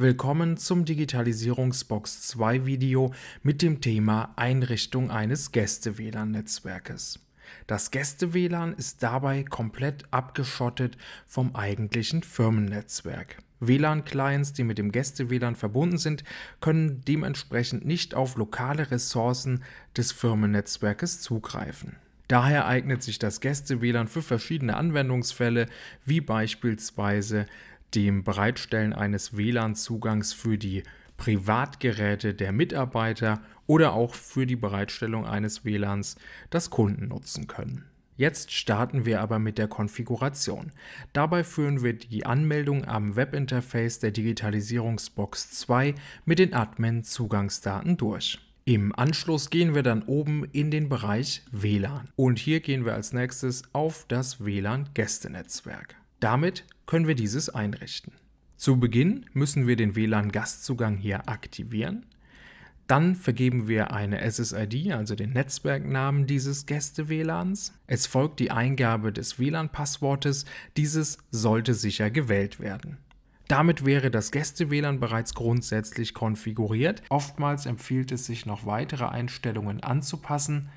Willkommen zum Digitalisierungsbox 2 Video mit dem Thema Einrichtung eines Gäste-WLAN-Netzwerkes. Das Gäste-WLAN ist dabei komplett abgeschottet vom eigentlichen Firmennetzwerk. WLAN-Clients, die mit dem Gäste-WLAN verbunden sind, können dementsprechend nicht auf lokale Ressourcen des Firmennetzwerkes zugreifen. Daher eignet sich das Gäste-WLAN für verschiedene Anwendungsfälle, wie beispielsweise dem Bereitstellen eines WLAN-Zugangs für die Privatgeräte der Mitarbeiter oder auch für die Bereitstellung eines WLANs das Kunden nutzen können. Jetzt starten wir aber mit der Konfiguration. Dabei führen wir die Anmeldung am Webinterface der Digitalisierungsbox 2 mit den Admin-Zugangsdaten durch. Im Anschluss gehen wir dann oben in den Bereich WLAN und hier gehen wir als nächstes auf das WLAN-Gästenetzwerk. Damit können wir dieses einrichten. Zu Beginn müssen wir den WLAN-Gastzugang hier aktivieren. Dann vergeben wir eine SSID, also den Netzwerknamen dieses Gäste-WLANs. Es folgt die Eingabe des WLAN-Passwortes. Dieses sollte sicher gewählt werden. Damit wäre das Gäste-WLAN bereits grundsätzlich konfiguriert. Oftmals empfiehlt es sich noch weitere Einstellungen anzupassen.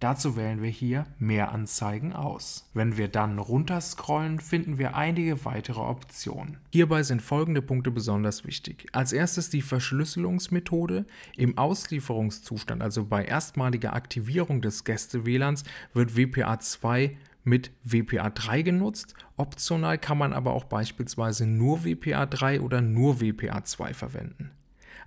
Dazu wählen wir hier Mehr Anzeigen aus. Wenn wir dann runterscrollen, finden wir einige weitere Optionen. Hierbei sind folgende Punkte besonders wichtig. Als erstes die Verschlüsselungsmethode. Im Auslieferungszustand, also bei erstmaliger Aktivierung des Gäste-WLANs, wird WPA2 mit WPA3 genutzt. Optional kann man aber auch beispielsweise nur WPA3 oder nur WPA2 verwenden.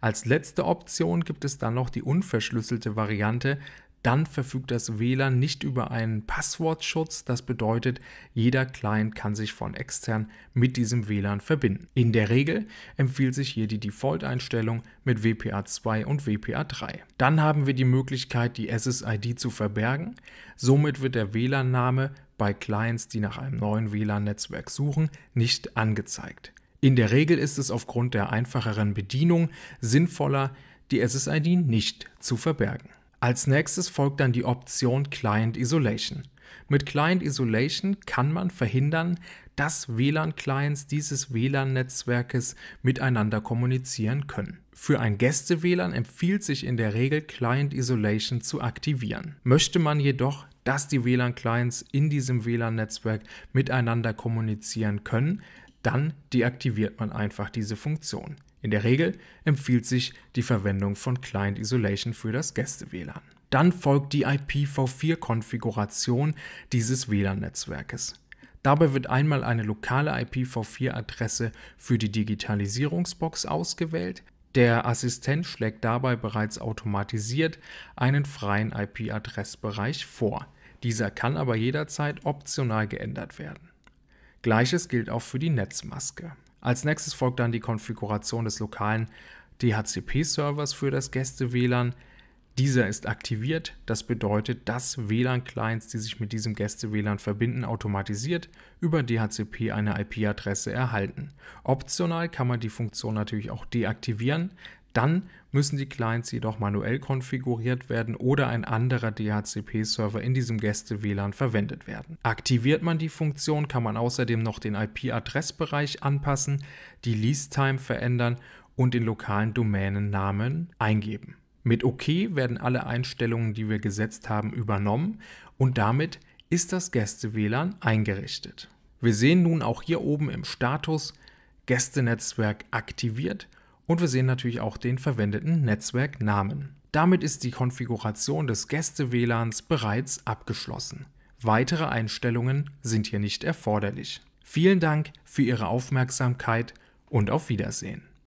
Als letzte Option gibt es dann noch die unverschlüsselte Variante, dann verfügt das WLAN nicht über einen Passwortschutz. Das bedeutet, jeder Client kann sich von extern mit diesem WLAN verbinden. In der Regel empfiehlt sich hier die Default-Einstellung mit WPA2 und WPA3. Dann haben wir die Möglichkeit, die SSID zu verbergen. Somit wird der WLAN-Name bei Clients, die nach einem neuen WLAN-Netzwerk suchen, nicht angezeigt. In der Regel ist es aufgrund der einfacheren Bedienung sinnvoller, die SSID nicht zu verbergen. Als nächstes folgt dann die Option Client Isolation. Mit Client Isolation kann man verhindern, dass WLAN-Clients dieses WLAN-Netzwerkes miteinander kommunizieren können. Für ein Gäste-WLAN empfiehlt sich in der Regel Client Isolation zu aktivieren. Möchte man jedoch, dass die WLAN-Clients in diesem WLAN-Netzwerk miteinander kommunizieren können, dann deaktiviert man einfach diese Funktion. In der Regel empfiehlt sich die Verwendung von Client Isolation für das Gäste-WLAN. Dann folgt die IPv4-Konfiguration dieses WLAN-Netzwerkes. Dabei wird einmal eine lokale IPv4-Adresse für die Digitalisierungsbox ausgewählt. Der Assistent schlägt dabei bereits automatisiert einen freien IP-Adressbereich vor. Dieser kann aber jederzeit optional geändert werden. Gleiches gilt auch für die Netzmaske. Als nächstes folgt dann die Konfiguration des lokalen DHCP-Servers für das Gäste-WLAN. Dieser ist aktiviert, das bedeutet, dass WLAN-Clients, die sich mit diesem Gäste-WLAN verbinden, automatisiert über DHCP eine IP-Adresse erhalten. Optional kann man die Funktion natürlich auch deaktivieren, dann müssen die Clients jedoch manuell konfiguriert werden oder ein anderer DHCP-Server in diesem Gäste-WLAN verwendet werden. Aktiviert man die Funktion, kann man außerdem noch den IP-Adressbereich anpassen, die Lease-Time verändern und den lokalen Domänennamen eingeben. Mit OK werden alle Einstellungen, die wir gesetzt haben, übernommen und damit ist das Gäste-WLAN eingerichtet. Wir sehen nun auch hier oben im Status Gästenetzwerk aktiviert und wir sehen natürlich auch den verwendeten Netzwerknamen. Damit ist die Konfiguration des Gäste-WLANs bereits abgeschlossen. Weitere Einstellungen sind hier nicht erforderlich. Vielen Dank für Ihre Aufmerksamkeit und auf Wiedersehen.